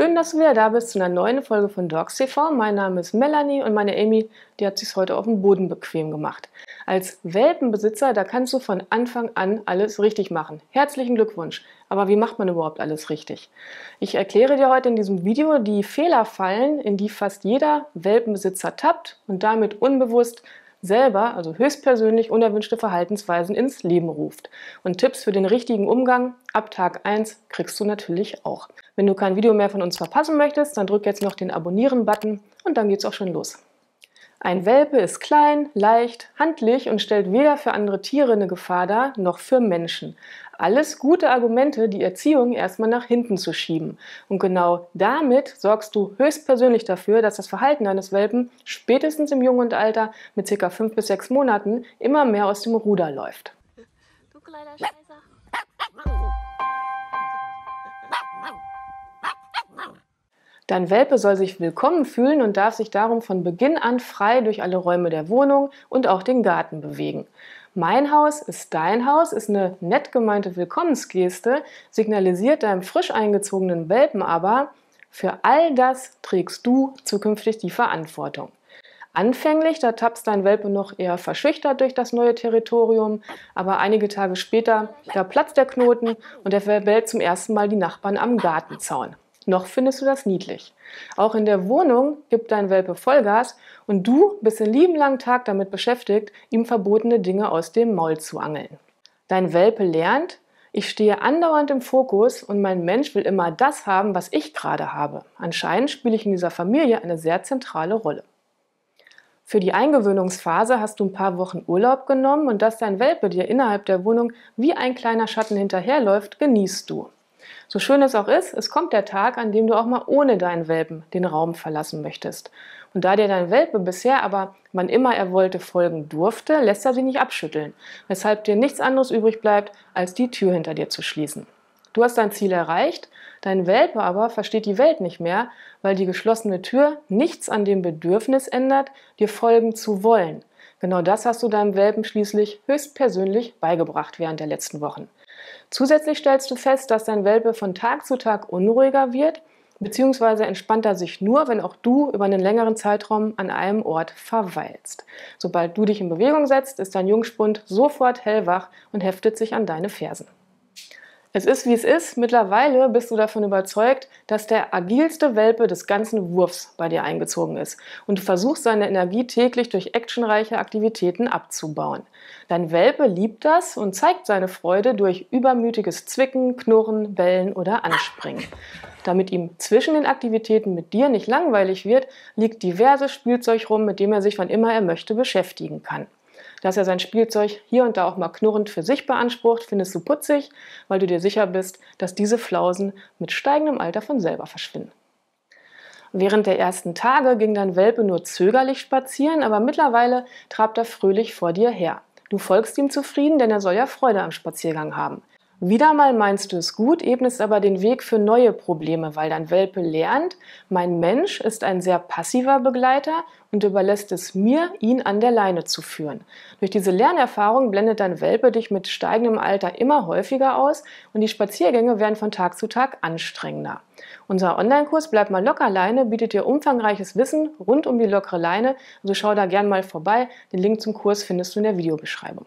Schön, dass du wieder da bist zu einer neuen Folge von Dogs TV. Mein Name ist Melanie und meine Amy, die hat sich heute auf dem Boden bequem gemacht. Als Welpenbesitzer, da kannst du von Anfang an alles richtig machen. Herzlichen Glückwunsch. Aber wie macht man überhaupt alles richtig? Ich erkläre dir heute in diesem Video die Fehlerfallen, in die fast jeder Welpenbesitzer tappt und damit unbewusst selber, also höchstpersönlich unerwünschte Verhaltensweisen ins Leben ruft. Und Tipps für den richtigen Umgang ab Tag 1 kriegst du natürlich auch. Wenn du kein Video mehr von uns verpassen möchtest, dann drück jetzt noch den Abonnieren-Button und dann geht's auch schon los. Ein Welpe ist klein, leicht, handlich und stellt weder für andere Tiere eine Gefahr dar, noch für Menschen. Alles gute Argumente, die Erziehung erstmal nach hinten zu schieben. Und genau damit sorgst du höchstpersönlich dafür, dass das Verhalten deines Welpen spätestens im jungen Alter mit ca. 5 bis 6 Monaten immer mehr aus dem Ruder läuft. Du kleiner Scheißer. Dein Welpe soll sich willkommen fühlen und darf sich darum von Beginn an frei durch alle Räume der Wohnung und auch den Garten bewegen. Mein Haus ist dein Haus ist eine nett gemeinte Willkommensgeste, signalisiert deinem frisch eingezogenen Welpen aber, für all das trägst du zukünftig die Verantwortung. Anfänglich, da tapst dein Welpe noch eher verschüchtert durch das neue Territorium, aber einige Tage später, da platzt der Knoten und er verbellt zum ersten Mal die Nachbarn am Gartenzaun noch findest du das niedlich. Auch in der Wohnung gibt dein Welpe Vollgas und du bist den lieben langen Tag damit beschäftigt, ihm verbotene Dinge aus dem Maul zu angeln. Dein Welpe lernt, ich stehe andauernd im Fokus und mein Mensch will immer das haben, was ich gerade habe. Anscheinend spiele ich in dieser Familie eine sehr zentrale Rolle. Für die Eingewöhnungsphase hast du ein paar Wochen Urlaub genommen und dass dein Welpe dir innerhalb der Wohnung wie ein kleiner Schatten hinterherläuft, genießt du. So schön es auch ist, es kommt der Tag, an dem du auch mal ohne deinen Welpen den Raum verlassen möchtest. Und da dir dein Welpe bisher aber wann immer er wollte folgen durfte, lässt er sie nicht abschütteln, weshalb dir nichts anderes übrig bleibt, als die Tür hinter dir zu schließen. Du hast dein Ziel erreicht, dein Welpe aber versteht die Welt nicht mehr, weil die geschlossene Tür nichts an dem Bedürfnis ändert, dir folgen zu wollen. Genau das hast du deinem Welpen schließlich höchstpersönlich beigebracht während der letzten Wochen. Zusätzlich stellst du fest, dass dein Welpe von Tag zu Tag unruhiger wird, beziehungsweise entspannt er sich nur, wenn auch du über einen längeren Zeitraum an einem Ort verweilst. Sobald du dich in Bewegung setzt, ist dein Jungspund sofort hellwach und heftet sich an deine Fersen. Es ist wie es ist. Mittlerweile bist du davon überzeugt, dass der agilste Welpe des ganzen Wurfs bei dir eingezogen ist und du versuchst seine Energie täglich durch actionreiche Aktivitäten abzubauen. Dein Welpe liebt das und zeigt seine Freude durch übermütiges Zwicken, Knurren, Bellen oder Anspringen. Damit ihm zwischen den Aktivitäten mit dir nicht langweilig wird, liegt diverses Spielzeug rum, mit dem er sich wann immer er möchte beschäftigen kann dass er sein Spielzeug hier und da auch mal knurrend für sich beansprucht, findest du putzig, weil du dir sicher bist, dass diese Flausen mit steigendem Alter von selber verschwinden. Während der ersten Tage ging dein Welpe nur zögerlich spazieren, aber mittlerweile trabt er fröhlich vor dir her. Du folgst ihm zufrieden, denn er soll ja Freude am Spaziergang haben. Wieder mal meinst du es gut, ebnest aber den Weg für neue Probleme, weil dein Welpe lernt, mein Mensch ist ein sehr passiver Begleiter und überlässt es mir, ihn an der Leine zu führen. Durch diese Lernerfahrung blendet dein Welpe dich mit steigendem Alter immer häufiger aus und die Spaziergänge werden von Tag zu Tag anstrengender. Unser Online-Kurs Bleib mal locker Leine bietet dir umfangreiches Wissen rund um die lockere Leine, also schau da gern mal vorbei. Den Link zum Kurs findest du in der Videobeschreibung.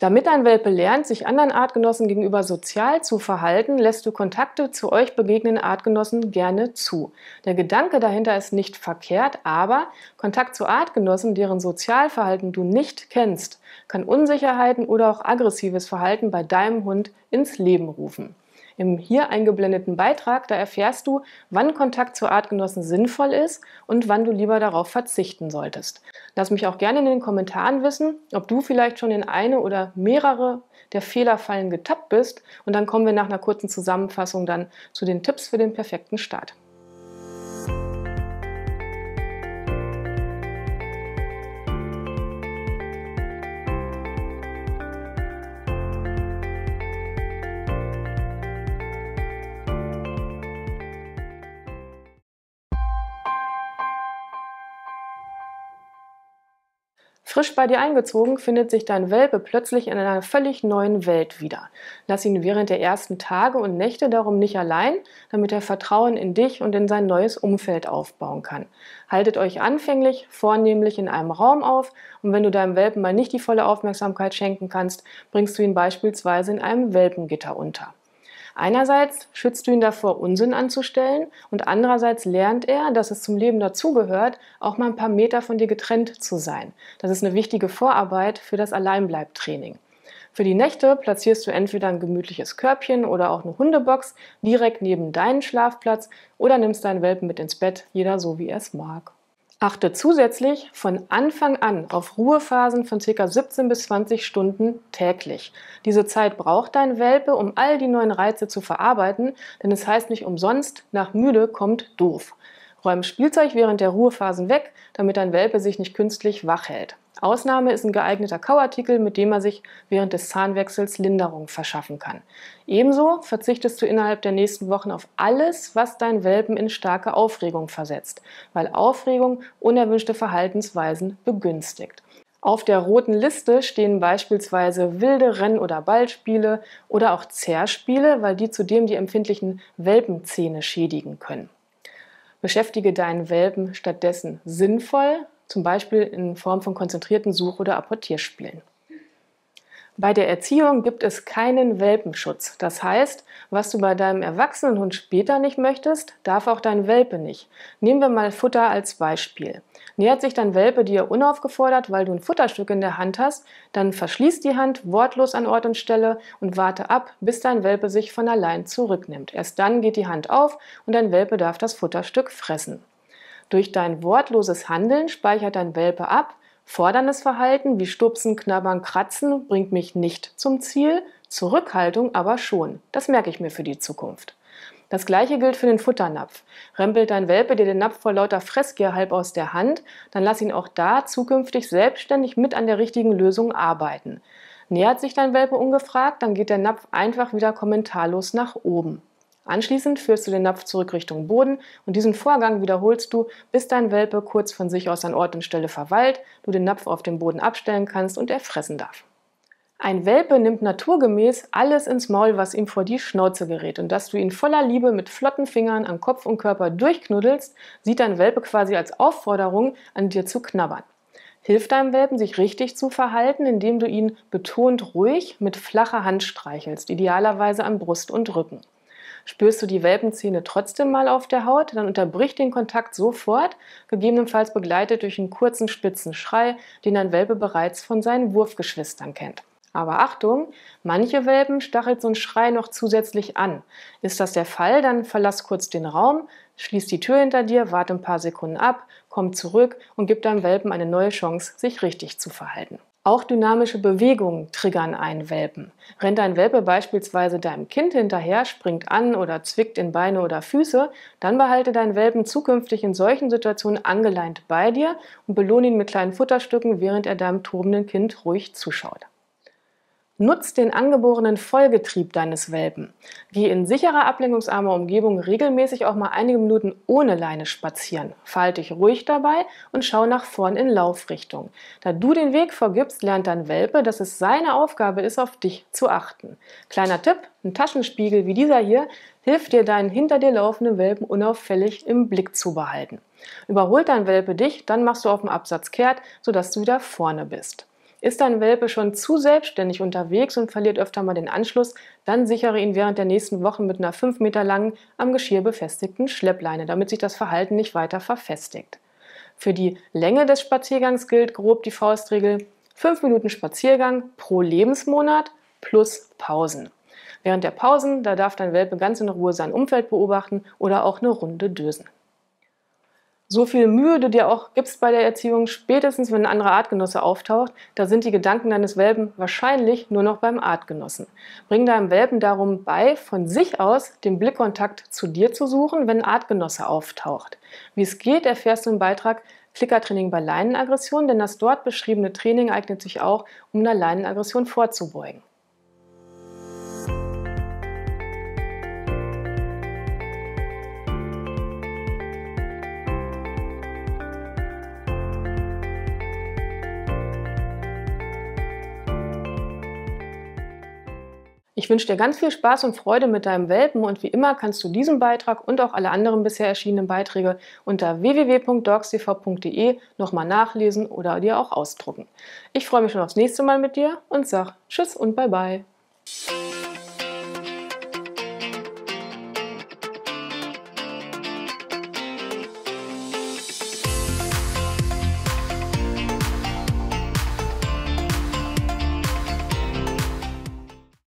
Damit dein Welpe lernt, sich anderen Artgenossen gegenüber sozial zu verhalten, lässt du Kontakte zu euch begegnenden Artgenossen gerne zu. Der Gedanke dahinter ist nicht verkehrt, aber Kontakt zu Artgenossen, deren Sozialverhalten du nicht kennst, kann Unsicherheiten oder auch aggressives Verhalten bei deinem Hund ins Leben rufen im hier eingeblendeten Beitrag. Da erfährst du, wann Kontakt zu Artgenossen sinnvoll ist und wann du lieber darauf verzichten solltest. Lass mich auch gerne in den Kommentaren wissen, ob du vielleicht schon in eine oder mehrere der Fehlerfallen getappt bist. Und dann kommen wir nach einer kurzen Zusammenfassung dann zu den Tipps für den perfekten Start. Frisch bei dir eingezogen findet sich dein Welpe plötzlich in einer völlig neuen Welt wieder. Lass ihn während der ersten Tage und Nächte darum nicht allein, damit er Vertrauen in dich und in sein neues Umfeld aufbauen kann. Haltet euch anfänglich vornehmlich in einem Raum auf und wenn du deinem Welpen mal nicht die volle Aufmerksamkeit schenken kannst, bringst du ihn beispielsweise in einem Welpengitter unter. Einerseits schützt du ihn davor, Unsinn anzustellen und andererseits lernt er, dass es zum Leben dazugehört, auch mal ein paar Meter von dir getrennt zu sein. Das ist eine wichtige Vorarbeit für das Alleinbleibtraining. Für die Nächte platzierst du entweder ein gemütliches Körbchen oder auch eine Hundebox direkt neben deinen Schlafplatz oder nimmst deinen Welpen mit ins Bett, jeder so wie er es mag. Achte zusätzlich von Anfang an auf Ruhephasen von ca. 17 bis 20 Stunden täglich. Diese Zeit braucht dein Welpe, um all die neuen Reize zu verarbeiten, denn es heißt nicht umsonst, nach müde kommt doof. Räume Spielzeug während der Ruhephasen weg, damit dein Welpe sich nicht künstlich wach hält. Ausnahme ist ein geeigneter Kauartikel, mit dem er sich während des Zahnwechsels Linderung verschaffen kann. Ebenso verzichtest du innerhalb der nächsten Wochen auf alles, was dein Welpen in starke Aufregung versetzt, weil Aufregung unerwünschte Verhaltensweisen begünstigt. Auf der roten Liste stehen beispielsweise wilde Renn- oder Ballspiele oder auch Zerspiele, weil die zudem die empfindlichen Welpenzähne schädigen können. Beschäftige deinen Welpen stattdessen sinnvoll, zum Beispiel in Form von konzentrierten Such- oder Apportierspielen. Bei der Erziehung gibt es keinen Welpenschutz. Das heißt, was du bei deinem Erwachsenenhund später nicht möchtest, darf auch dein Welpe nicht. Nehmen wir mal Futter als Beispiel. Nähert sich dein Welpe dir unaufgefordert, weil du ein Futterstück in der Hand hast, dann verschließ die Hand wortlos an Ort und Stelle und warte ab, bis dein Welpe sich von allein zurücknimmt. Erst dann geht die Hand auf und dein Welpe darf das Futterstück fressen. Durch dein wortloses Handeln speichert dein Welpe ab, Forderndes Verhalten wie Stupsen, Knabbern, Kratzen bringt mich nicht zum Ziel, Zurückhaltung aber schon. Das merke ich mir für die Zukunft. Das gleiche gilt für den Futternapf. Rempelt dein Welpe dir den Napf vor lauter Fressgier halb aus der Hand, dann lass ihn auch da zukünftig selbstständig mit an der richtigen Lösung arbeiten. Nähert sich dein Welpe ungefragt, dann geht der Napf einfach wieder kommentarlos nach oben. Anschließend führst du den Napf zurück Richtung Boden und diesen Vorgang wiederholst du, bis dein Welpe kurz von sich aus an Ort und Stelle verweilt, du den Napf auf dem Boden abstellen kannst und er fressen darf. Ein Welpe nimmt naturgemäß alles ins Maul, was ihm vor die Schnauze gerät. Und dass du ihn voller Liebe mit flotten Fingern an Kopf und Körper durchknuddelst, sieht dein Welpe quasi als Aufforderung, an dir zu knabbern. Hilf deinem Welpen, sich richtig zu verhalten, indem du ihn betont ruhig mit flacher Hand streichelst, idealerweise an Brust und Rücken spürst du die Welpenzähne trotzdem mal auf der Haut, dann unterbrich den Kontakt sofort, gegebenenfalls begleitet durch einen kurzen spitzen Schrei, den dein Welpe bereits von seinen Wurfgeschwistern kennt. Aber Achtung, manche Welpen stachelt so ein Schrei noch zusätzlich an. Ist das der Fall, dann verlass kurz den Raum, schließ die Tür hinter dir, warte ein paar Sekunden ab, komm zurück und gib deinem Welpen eine neue Chance, sich richtig zu verhalten. Auch dynamische Bewegungen triggern einen Welpen. Rennt ein Welpe beispielsweise deinem Kind hinterher, springt an oder zwickt in Beine oder Füße, dann behalte deinen Welpen zukünftig in solchen Situationen angeleint bei dir und belohne ihn mit kleinen Futterstücken, während er deinem tobenden Kind ruhig zuschaut. Nutz den angeborenen Vollgetrieb deines Welpen. Geh in sicherer, ablenkungsarmer Umgebung regelmäßig auch mal einige Minuten ohne Leine spazieren. Verhalte dich ruhig dabei und schau nach vorn in Laufrichtung. Da du den Weg vorgibst, lernt dein Welpe, dass es seine Aufgabe ist, auf dich zu achten. Kleiner Tipp, ein Taschenspiegel wie dieser hier hilft dir, deinen hinter dir laufenden Welpen unauffällig im Blick zu behalten. Überholt dein Welpe dich, dann machst du auf dem Absatz kehrt, sodass du wieder vorne bist. Ist dein Welpe schon zu selbstständig unterwegs und verliert öfter mal den Anschluss, dann sichere ihn während der nächsten Wochen mit einer 5 Meter langen, am Geschirr befestigten Schleppleine, damit sich das Verhalten nicht weiter verfestigt. Für die Länge des Spaziergangs gilt grob die Faustregel 5 Minuten Spaziergang pro Lebensmonat plus Pausen. Während der Pausen, da darf dein Welpe ganz in Ruhe sein Umfeld beobachten oder auch eine Runde dösen so viel Mühe du dir auch gibst bei der Erziehung, spätestens wenn ein anderer Artgenosse auftaucht, da sind die Gedanken deines Welpen wahrscheinlich nur noch beim Artgenossen. Bring deinem Welpen darum bei, von sich aus den Blickkontakt zu dir zu suchen, wenn ein Artgenosse auftaucht. Wie es geht, erfährst du im Beitrag Flickertraining bei Leinenaggression, denn das dort beschriebene Training eignet sich auch, um einer Leinenaggression vorzubeugen. Ich wünsche dir ganz viel Spaß und Freude mit deinem Welpen und wie immer kannst du diesen Beitrag und auch alle anderen bisher erschienenen Beiträge unter www.dogstv.de nochmal nachlesen oder dir auch ausdrucken. Ich freue mich schon aufs nächste Mal mit dir und sag Tschüss und Bye Bye.